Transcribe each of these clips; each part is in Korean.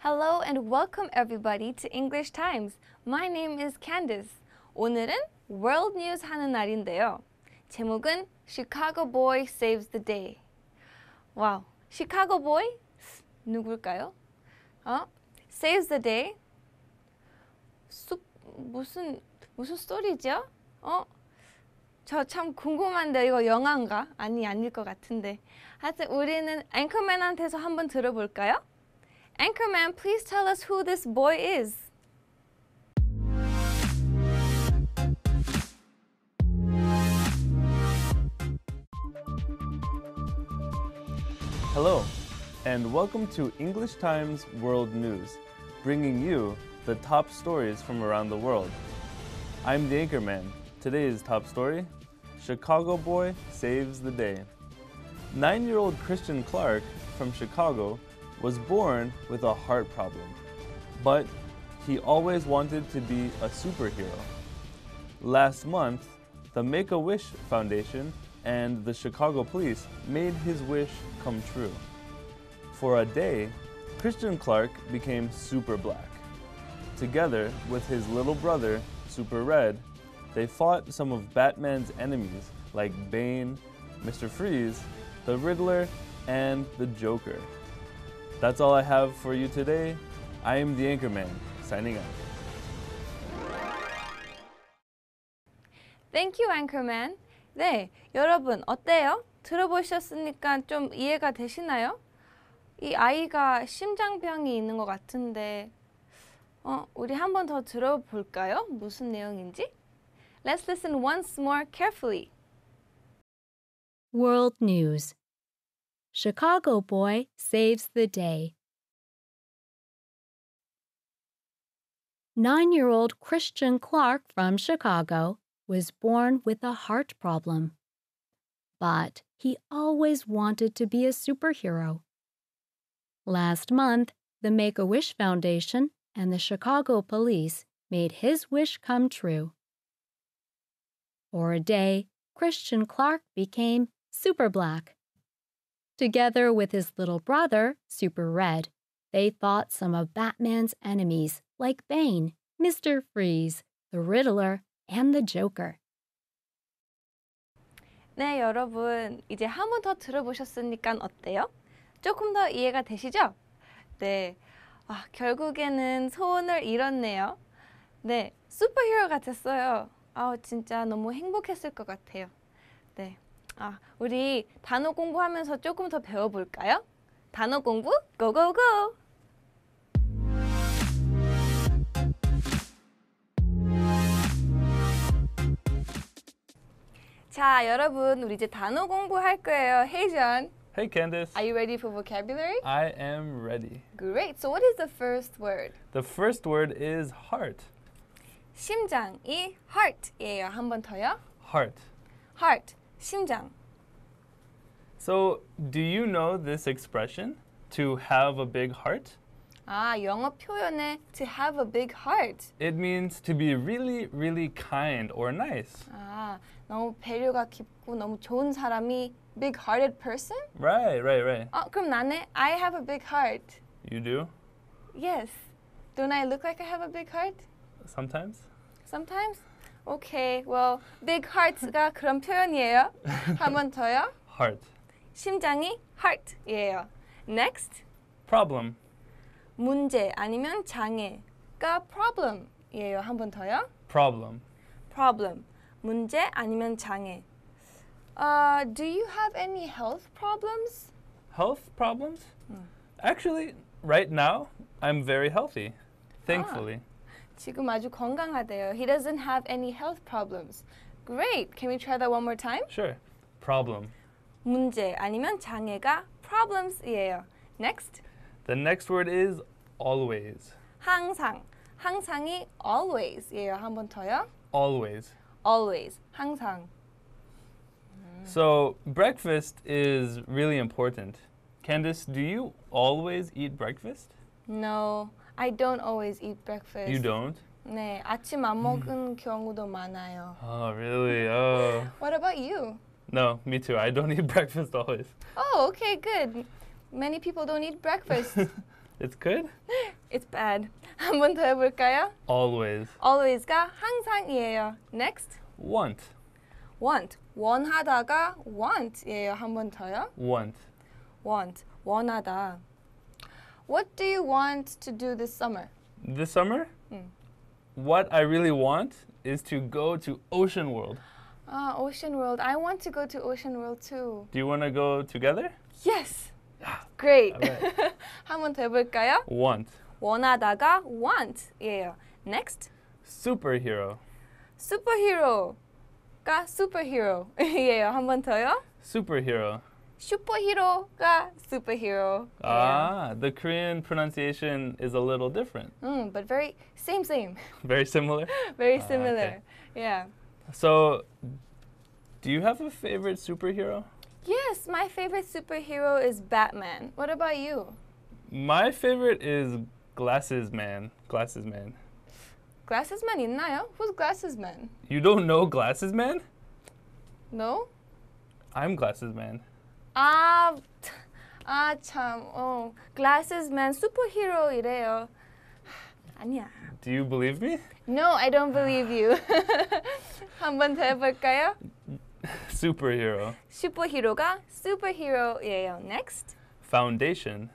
Hello and welcome everybody to English Times. My name is Candice. 오늘은 World News 하는 날인데요. 제목은 Chicago Boy Saves the Day. 와 wow. Chicago Boy? 누굴까요? 어? Saves the Day? 쑥, 무슨, 무슨 스토리죠? 어? 저 참 궁금한데 이거 영화인가? 아니, 아닐 것 같은데. 하여튼 우리는 앵커맨한테서 한번 들어볼까요? Anchorman, please tell us who this boy is. Hello, and welcome to English Times World News, bringing you the top stories from around the world. I'm the Anchorman. Today's top story Chicago boy saves the day. Nine year old Christian Clark from Chicago was born with a heart problem, but he always wanted to be a superhero. Last month, the Make-A-Wish Foundation and the Chicago police made his wish come true. For a day, Christian Clark became Super Black. Together with his little brother, Super Red, they fought some of Batman's enemies like Bane, Mr. Freeze, the Riddler, and the Joker. That's all I have for you today. I am the Anchorman, signing out. Thank you, Anchorman. 네, 여러분 어때요? 들어보셨으니까 좀 이해가 되시나요? 이 아이가 심장병이 있는 것 같은데 어, 우리 한 번 더 들어볼까요? 무슨 내용인지? Let's listen once more carefully. World News Chicago Boy Saves the Day. Nine year old Christian Clark from Chicago was born with a heart problem. But he always wanted to be a superhero. Last month, the Make a Wish Foundation and the Chicago police made his wish come true. For a day, Christian Clark became Super Black Together with his little brother, Super Red, they fought some of Batman's enemies like Bane, Mr. Freeze, the Riddler, and the Joker. 네, 여러분. 이제 한 번 더 들어보셨으니까 어때요? 조금 더 이해가 되시죠? 네. 아, 결국에는 소원을 이뤘네요. 네, 슈퍼히어로 같았어요. 아, 진짜 너무 행복했을 것 같아요. 아, 우리 단어 공부하면서 조금 더 배워볼까요? 단어 공부 고고고! 자, 여러분 우리 이제 단어 공부할 거예요. Hey, John. Hey, Candice. Are you ready for vocabulary? I am ready. Great. So what is the first word? The first word is heart. 심장이 heart이에요. 한 번 더요. Heart. Heart. 심장. So, do you know this expression? To have a big heart? 아, 영어 표현에 to have a big heart. It means to be really, really kind or nice. 아, 너무 배려가 깊고 너무 좋은 사람이 big-hearted person? Right, right, right. 어, 그럼 나네, I have a big heart. You do? Yes. Don't I look like I have a big heart? Sometimes. Sometimes? Okay, well, big heart가 그런 표현이에요. 한 번 더요. Heart. 심장이 heart이에요. Next. Problem. 문제 아니면 장애가 problem이에요. 한 번 더요. Problem. Problem. 문제 아니면 장애. Uh, do you have any health problems? Health problems? Actually, right now, I'm very healthy, thankfully. Ah. 지금 아주 건강하대요. He doesn't have any health problems. Great. Can we try that one more time? Sure. Problem. 문제 아니면 장애가 problems이에요. Next. The next word is always. 항상. 항상이 always 한번 더요. Always. Always. 항상. So breakfast is really important. Candice, do you always eat breakfast? No. I don't always eat breakfast. You don't? 네, 아침 안 먹은 경우도 많아요. Oh, really? Oh. What about you? No, me too. I don't eat breakfast always. Oh, okay, good. Many people don't eat breakfast. It's good? It's bad. 한더 해볼까요? Always. Always가 항상이에요. Next. Want. Want. 원하다가 want이에요. 한번 더요. Want. Want. 원하다. What do you want to do this summer? This summer? Hmm. What I really want is to go to Ocean World. Ah, Ocean World. I want to go to Ocean World too. Do you want to go together? Yes. Great. Right. 한번 더 해볼까요? Want. 원하다가 want Yeah. Next. Superhero. Superhero. 가 superhero 예요. 한번 더요. Superhero. 슈퍼히로가 superhero. Ah, the Korean pronunciation is a little different. Mm, but very same same. Very similar. very ah, similar. Uh, okay. Yeah. So, do you have a favorite superhero? Yes, my favorite superhero is Batman. What about you? My favorite is Glasses Man. Glasses Man. Glasses Man 있나요? Who's Glasses Man? You don't know Glasses Man? No. I'm Glasses Man. 아, 아 참, 어, glasses-man superhero 이래요. 아니야. Do you believe me? No, I don't believe you. 한번 더 해볼까요? Superhero. 슈퍼히로가 superhero예요. Next. Foundation.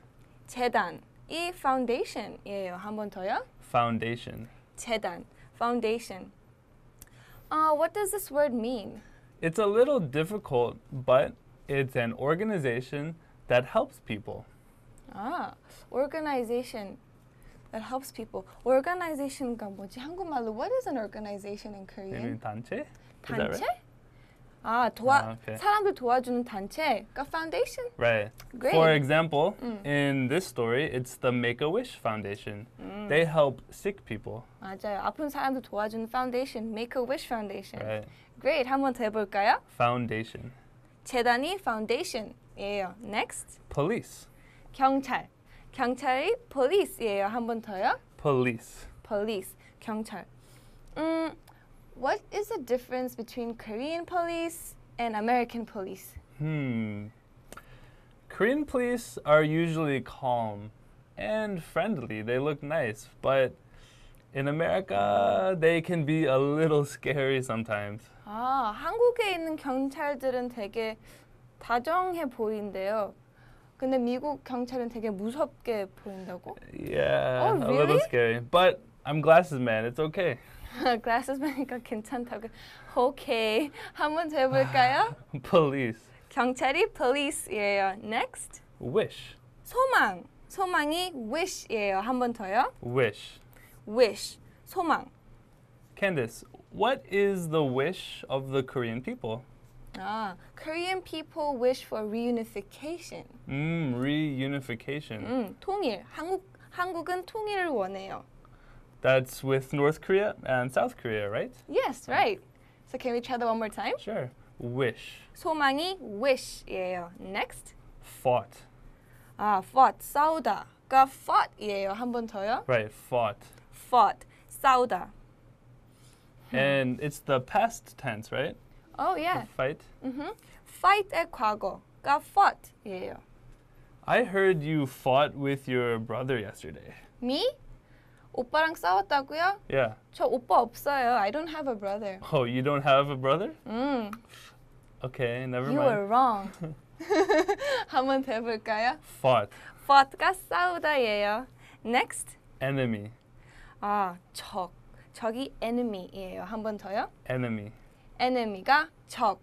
재단. 이 foundation이에요. 한번 더요. Foundation. 재단. Foundation. Uh, what does this word mean? It's a little difficult, but it's an organization that helps people. Ah, organization that helps people. Organization, 뭐지? 한국말로 what is an organization in Korean? 단체? 단체? Right? 아, ah, 도와 ah, okay. 사람들 도와주는 단체. A foundation? Right. Great. For example, mm. in this story, it's the Make-A-Wish Foundation. Mm. They help sick people. 맞아요. 아픈 사람들 도와주는 foundation, Make-A-Wish Foundation. Right. Great. 한번 더 해볼까요? Foundation. 재단이 foundation이에요. Next. police. 경찰. 경찰이 police이에요. 한 번 더요. police. police. 경찰. 음, what is the difference between Korean police and American police? Hmm. Korean police are usually calm and friendly. They look nice, but in America, they can be a little scary sometimes. 아, 한국에 있는 경찰들은 되게 다정해 보이는요 근데 미국 경찰은 되게 무섭게 보인다고? Yeah, oh, really? a little scary. But I'm glasses man. It's okay. glasses man이니까 괜찮다고. Okay. 한번 재볼까요? police. 경찰이 police예요. Next. Wish. 소망. 소망이 wish예요. 한번 더요. Wish. wish, 소망. Candice, what is the wish of the Korean people? Ah, Korean people wish for reunification. 음, mm, reunification. Mm, 통일. 한국 한국은 통일을 원해요. That's with North Korea and South Korea, right? Yes, right. So can we try that one more time? Sure. Wish. 소망이 wish예요. Next. Fought. 아, fought. 싸우다가 fought예요. 한번 더요. Right, fought. Fought, sauda. Hmm. And it's the past tense, right? Oh yeah. The fight. Mm-hmm. got fought. Yeah. I heard you fought with your brother yesterday. Me? 오빠랑 싸웠다고요? Yeah. 저 오빠 없어요. I don't have a brother. Oh, you don't have a brother? 음. Okay, never you mind. You were wrong. 한번 돼 볼까요? Fought. Fought가 싸우다예요. Next. Enemy. 아, 적. 적이 enemy예요. 한번 더요. Enemy. enemy가 적.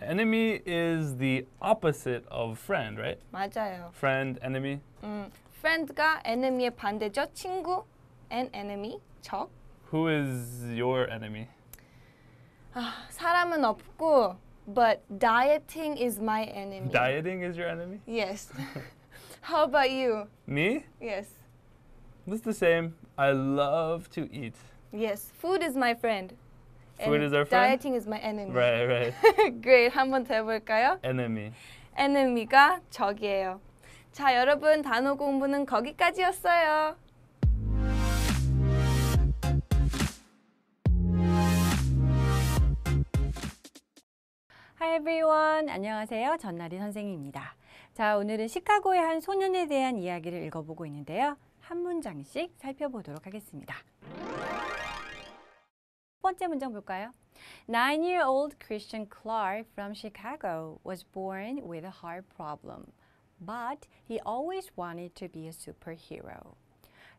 Enemy is the opposite of friend, right? 맞아요. Friend, enemy. 음, friend가 enemy의 반대죠. 친구 and enemy, 적. Who is your enemy? 아, 사람은 없고 but dieting is my enemy. Dieting is your enemy? Yes. How about you? Me? Yes. It's the same. I love to eat. Yes, food is my friend. Food is our friend. Dieting is my enemy. Right, right. Great. 한번 더 해볼까요? Enemy. Enemy가 적이에요. 자, 여러분 단어 공부는 거기까지였어요. Hi everyone. 안녕하세요. 전나리 선생입니다. 자, 오늘은 시카고의 한 소년에 대한 이야기를 읽어보고 있는데요. 한 문장씩 살펴보도록 하겠습니다. 첫 번째 문장 볼까요? Nine-year-old Christian Clark from Chicago was born with a heart problem, but he always wanted to be a superhero.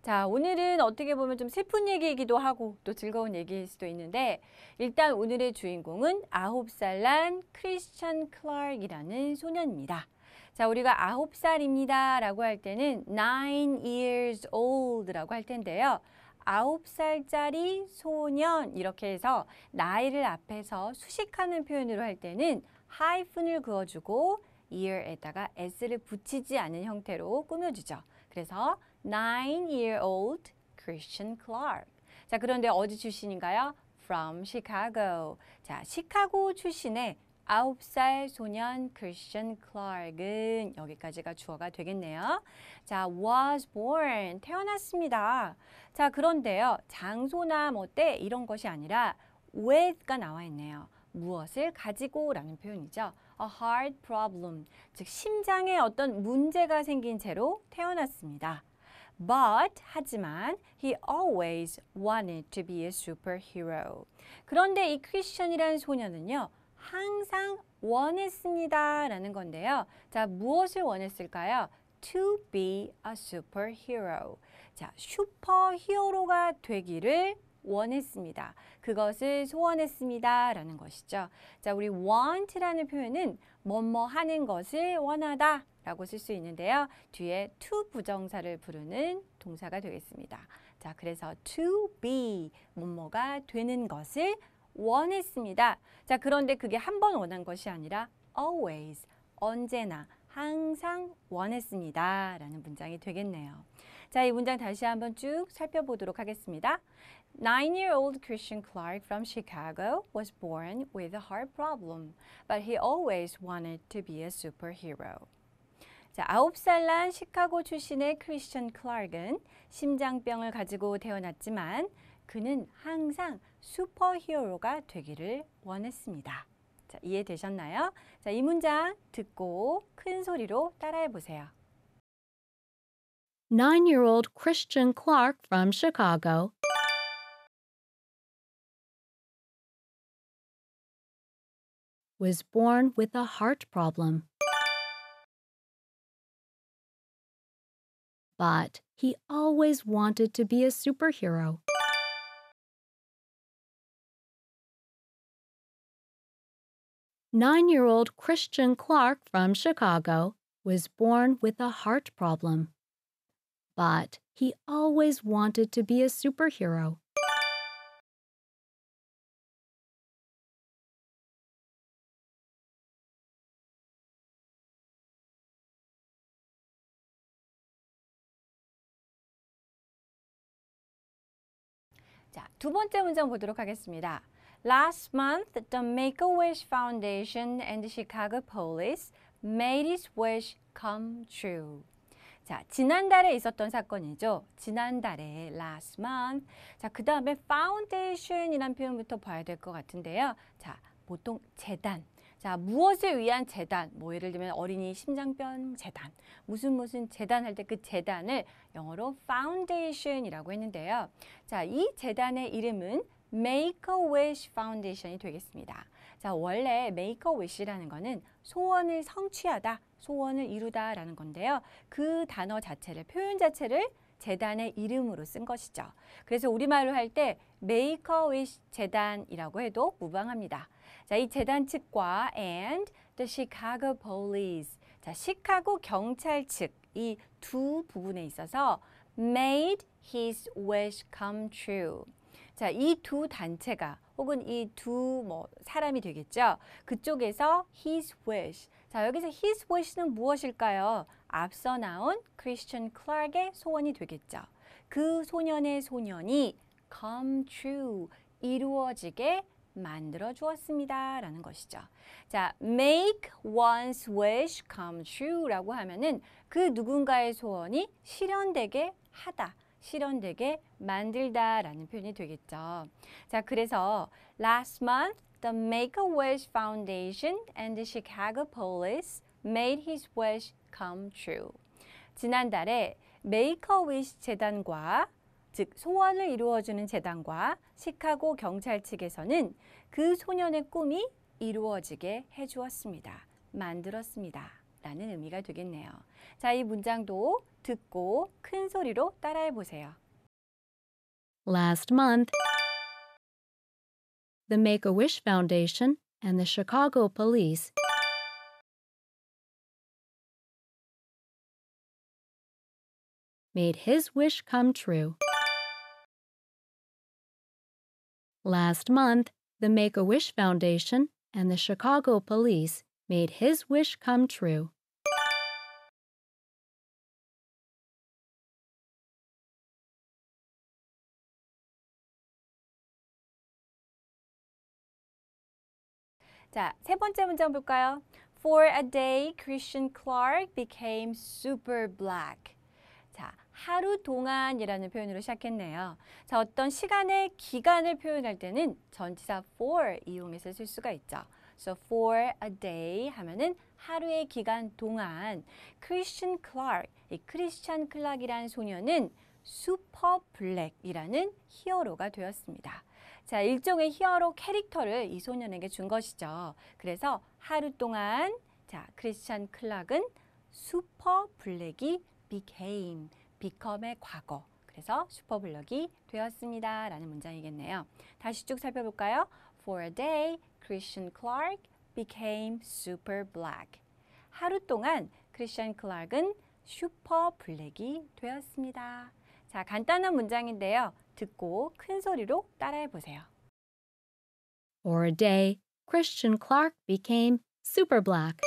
자, 오늘은 어떻게 보면 좀 슬픈 얘기이기도 하고 또 즐거운 얘기일 수도 있는데 일단 오늘의 주인공은 아홉 살 난 크리스찬 클락이라는 소년입니다. 자, 우리가 아홉 살입니다라고 할 때는 nine years old라고 할 텐데요. 아홉 살짜리 소년 이렇게 해서 나이를 앞에서 수식하는 표현으로 할 때는 하이픈을 그어주고 year에다가 s를 붙이지 않은 형태로 꾸며주죠. 그래서 nine-year-old Christian Clark. 자, 그런데 어디 출신인가요? From Chicago. 자, 시카고 출신의 9살 소년 크리스천 클락은 여기까지가 주어가 되겠네요. 자, was born, 태어났습니다. 자, 그런데요. 장소나 뭐 때 이런 것이 아니라 with가 나와 있네요. 무엇을 가지고 라는 표현이죠. A hard problem, 즉 심장에 어떤 문제가 생긴 채로 태어났습니다. But, 하지만, he always wanted to be a superhero. 그런데 이 크리스천이란 소녀는요, 항상 원했습니다. 라는 건데요. 자, 무엇을 원했을까요? To be a superhero. 자, 슈퍼 히어로가 되기를 원했습니다. 그것을 소원했습니다. 라는 것이죠. 자, 우리 want라는 표현은 뭐 뭐 하는 것을 원하다 라고 쓸 수 있는데요. 뒤에 to 부정사를 부르는 동사가 되겠습니다. 자, 그래서 to be, 뭐뭐가 되는 것을 원했습니다. 자, 그런데 그게 한 번 원한 것이 아니라 always, 언제나, 항상 원했습니다. 라는 문장이 되겠네요. 자, 이 문장 다시 한번 쭉 살펴보도록 하겠습니다. Nine-year-old Christian Clark from Chicago was born with a heart problem, but he always wanted to be a superhero. 자, 9살 난 시카고 출신의 크리스천 클락은 심장병을 가지고 태어났지만 그는 항상 슈퍼히어로가 되기를 원했습니다. 자, 이해되셨나요? 자, 이 문장 듣고 큰 소리로 따라해 보세요. Nine-year-old Christian Clark from Chicago was born with a heart problem. But he always wanted to be a superhero. nine year old Christian Clark from Chicago was born with a heart problem. But he always wanted to be a superhero. 자, 두 번째 문장 보도록 하겠습니다. Last month, the Make-A-Wish Foundation and the Chicago Police made his wish come true. 자, 지난달에 있었던 사건이죠. 지난달에 last month. 자, 그 다음에 foundation이란 표현부터 봐야 될 것 같은데요. 자, 보통 재단. 자, 무엇을 위한 재단, 뭐 예를 들면 어린이 심장병 재단, 무슨 무슨 재단 할 때 그 재단을 영어로 foundation이라고 했는데요. 자, 이 재단의 이름은 Make a Wish Foundation이 되겠습니다. 자, 원래 Make a Wish라는 거는 소원을 성취하다, 소원을 이루다라는 건데요. 그 단어 자체를, 표현 자체를 재단의 이름으로 쓴 것이죠. 그래서 우리말로 할 때 Make a Wish 재단이라고 해도 무방합니다. 자, 이 재단 측과 and the Chicago Police, 자, 시카고 경찰 측 이 두 부분에 있어서 made his wish come true. 자, 이 두 단체가 혹은 이 두 뭐 사람이 되겠죠. 그쪽에서 his wish. 자, 여기서 his wish는 무엇일까요? 앞서 나온 Christian c l a r k 의 소원이 되겠죠. 그 소년의 소년이 come true, 이루어지게 만들어 주었습니다. 라는 것이죠. 자, make one's wish come true 라고 하면은 그 누군가의 소원이 실현되게 하다. 실현되게 만들다라는 표현이 되겠죠. 자, 그래서 last month the Make-A-Wish Foundation and the Chicago Police made his wish come true. 지난달에 메이커위시 재단과 즉 소원을 이루어주는 재단과 시카고 경찰 측에서는 그 소년의 꿈이 이루어지게 해주었습니다. 만들었습니다. 라는 의미가 되겠네요. 자, 이 문장도 듣고 큰 소리로 따라해 보세요. Last month, the Make-A-Wish Foundation and the Chicago Police made his wish come true. Last month, the Make-A-Wish Foundation and the Chicago Police made his wish come true. 자, 세 번째 문장 볼까요? For a day, Christian Clark became super black. 자, 하루 동안이라는 표현으로 시작했네요. 자, 어떤 시간의 기간을 표현할 때는 전치사 for 이용해서 쓸 수가 있죠. So for a day 하면은 하루의 기간 동안 Christian Clark, 이 크리스찬 클락이라는 소녀는 슈퍼 블랙이라는 히어로가 되었습니다. 자, 일종의 히어로 캐릭터를 이 소년에게 준 것이죠. 그래서 하루 동안 자, 크리스찬 클락은 슈퍼 블랙이 became, become의 과거. 그래서 슈퍼 블랙이 되었습니다. 라는 문장이겠네요. 다시 쭉 살펴볼까요? For a day, Christian Clark became super black. 하루 동안 크리스찬 클락은 슈퍼 블랙이 되었습니다. 자, 간단한 문장인데요. 듣고 큰 소리로 따라해 보세요. For a day, Christian Clark became super black.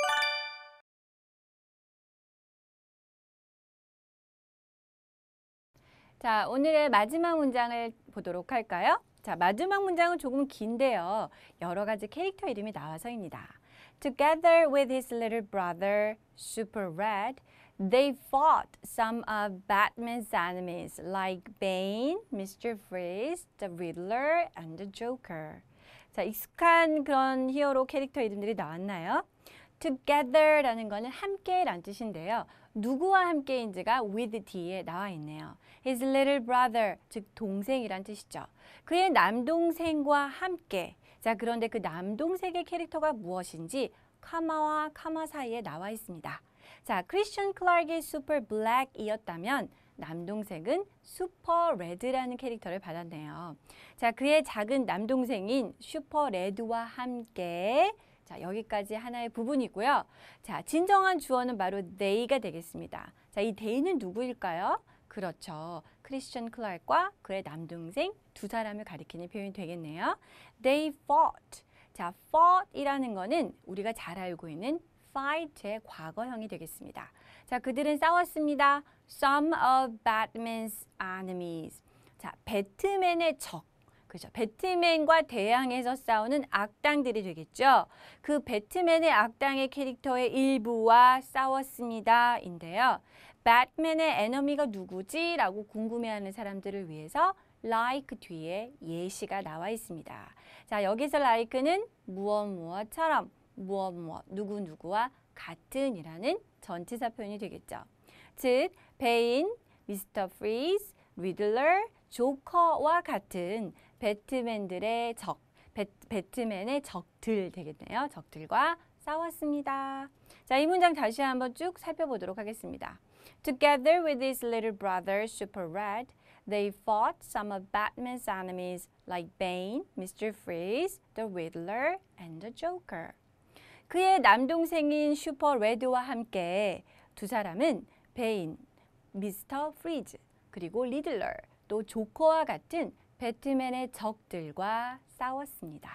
자, 오늘의 마지막 문장을 보도록 할까요? 자, 마지막 문장은 조금 긴데요. 여러 가지 캐릭터 이름이 나와서입니다. Together with his little brother, Super Red, They fought some of Batman's enemies like Bane, Mr. Freeze, The Riddler, and the Joker. 자, 익숙한 그런 히어로 캐릭터 이름들이 나왔나요? together라는 거는 함께란 뜻인데요. 누구와 함께인지가 with 뒤에 나와 있네요. His little brother, 즉 동생이란 뜻이죠. 그의 남동생과 함께. 자, 그런데 그 남동생의 캐릭터가 무엇인지 카마와 카마 사이에 나와 있습니다. 자, 크리스천 클락이 슈퍼 블랙이었다면 남동생은 슈퍼 레드라는 캐릭터를 받았네요. 자, 그의 작은 남동생인 슈퍼 레드와 함께 자, 여기까지 하나의 부분이고요. 자, 진정한 주어는 바로 데이가 되겠습니다. 자, 이데이는 누구일까요? 그렇죠. 크리스천 클락과 라 그의 남동생 두 사람을 가리키는 표현이 되겠네요. They fought. 자, fought이라는 거는 우리가 잘 알고 있는 fight의 과거형이 되겠습니다. 자, 그들은 싸웠습니다. Some of Batman's enemies. 자, 배트맨의 적. 그죠. 배트맨과 대항해서 싸우는 악당들이 되겠죠. 그 배트맨의 악당의 캐릭터의 일부와 싸웠습니다. 인데요. 배트맨의 에너미가 누구지? 라고 궁금해하는 사람들을 위해서 like 뒤에 예시가 나와 있습니다. 자, 여기서 like는 무엇 무엇처럼 무엇 무엇 누구 누구와 같은이라는 전치사 표현이 되겠죠. 즉 베인, 미스터 프리즈, 리들러, 조커와 같은 배트맨들의 적, 배, 배트맨의 적들 되겠네요. 적들과 싸웠습니다. 자, 이 문장 다시 한번 쭉 살펴보도록 하겠습니다. Together with his little brother, Super Red, they fought some of Batman's enemies like Bane, Mr. Freeze, the Riddler, and the Joker. 그의 남동생인 슈퍼 레드와 함께 두 사람은 베인, 미스터 프리즈, 그리고 리들러, 또 조커와 같은 배트맨의 적들과 싸웠습니다.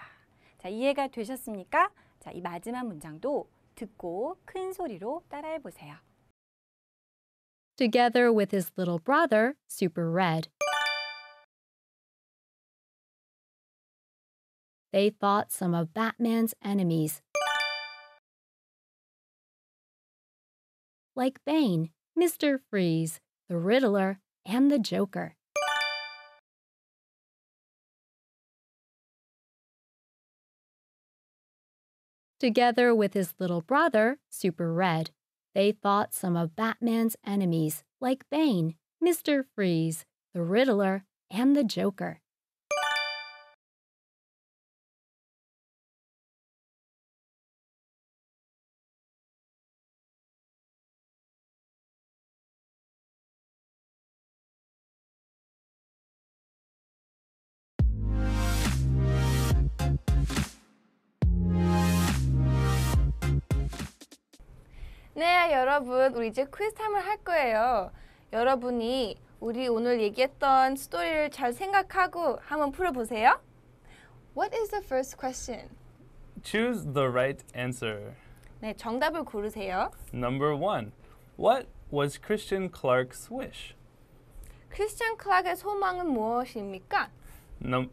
자, 이해가 되셨습니까? 자, 이 마지막 문장도 듣고 큰 소리로 따라해 보세요. Together with his little brother, Super Red, they fought some of Batman's enemies like Bane, Mr. Freeze, the Riddler, and the Joker. Together with his little brother, Super Red, they fought some of Batman's enemies like Bane, Mr. Freeze, the Riddler, and the Joker. 네, 여러분. 우리 이제 퀴즈 타임을 할 거예요. 여러분이 우리 오늘 얘기했던 스토리를 잘 생각하고 한번 풀어보세요. What is the first question? Choose the right answer. 네, 정답을 고르세요. Number one. What was Christian Clark's wish? 크리스찬 클락의 소망은 무엇입니까? Num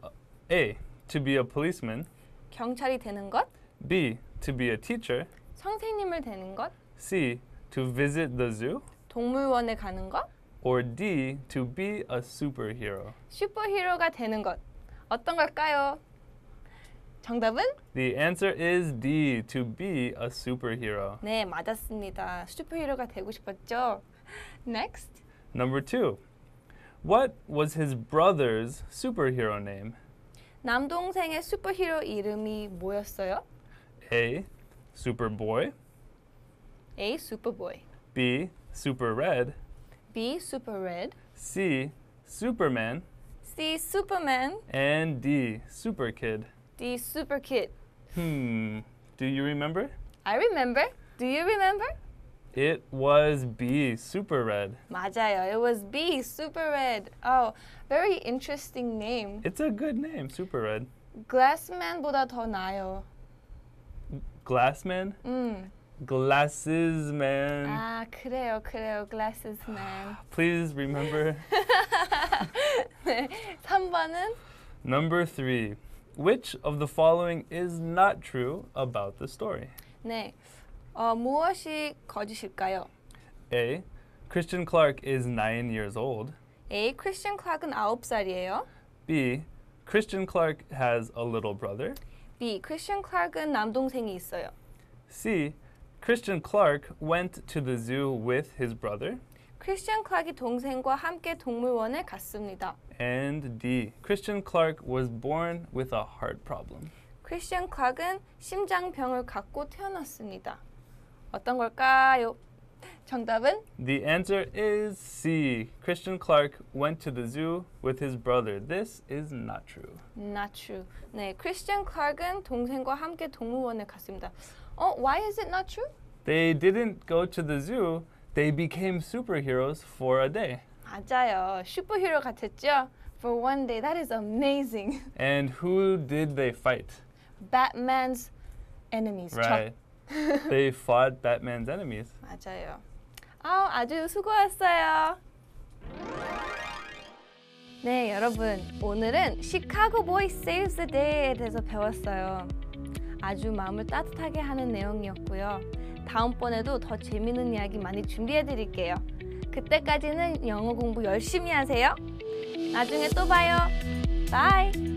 A. To be a policeman. 경찰이 되는 것. B. To be a teacher. 선생님을 되는 것. C. To visit the zoo. 동물원에 가는 것. Or D. To be a superhero. 슈퍼히어로가 되는 것. 어떤 걸까요? 정답은? The answer is D. To be a superhero. 네, 맞았습니다. 슈퍼히어로가 되고 싶었죠? Next. Number two. What was his brother's superhero name? 남동생의 슈퍼히어로 이름이 뭐였어요? A. Superboy a. Superboy. B. Super Red. B. Super Red. C. Superman. C. Superman. And D. Super Kid. D. Super Kid. Hmm. Do you remember? I remember. Do you remember? It was B, super red. 맞아요. It was B, super red. Oh, very interesting name. It's a good name, super red. Glassman보다 더 나아요. Glassman? 음. Mm. Glasses man. Ah, 그래요, 그래요. Glasses man. Please remember. 네, 3번은 Number three. Which of the following is not true about the story? 네, 어, 무엇이 거짓일까요? A. Christian Clark is nine years old. A. Christian Clark은 아홉 살이에요. B. Christian Clark has a little brother. B. Christian Clark은 남동생이 있어요. C. Christian Clark went to the zoo with his brother. 크리스천 클락이 동생과 함께 갔습니다. And D. Christian Clark was born with a heart problem. 크리스천 클락은 심장병을 갖고 태어났습니다. 어떤 걸까요? 정답은 The answer is C. Christian Clark went to the zoo with his brother. This is not true. Not true. 네, 크리스천 클락은 동생과 함께 동물원에 갔습니다. Oh, why is it not true? They didn't go to the zoo. They became superheroes for a day. 맞아요. 슈퍼히어로 같았죠? For one day. That is amazing. And who did they fight? Batman's enemies. Right. they fought Batman's enemies. 맞아요. 아, 아주 수고했어요. 네, 여러분. 오늘은 시카고 보이 saves the day에 대해서 배웠어요. 아주 마음을 따뜻하게 하는 내용이었고요. 다음번에도 더재미는 이야기 많이 준비해 드릴게요. 그때까지는 영어 공부 열심히 하세요. 나중에 또 봐요. 바이.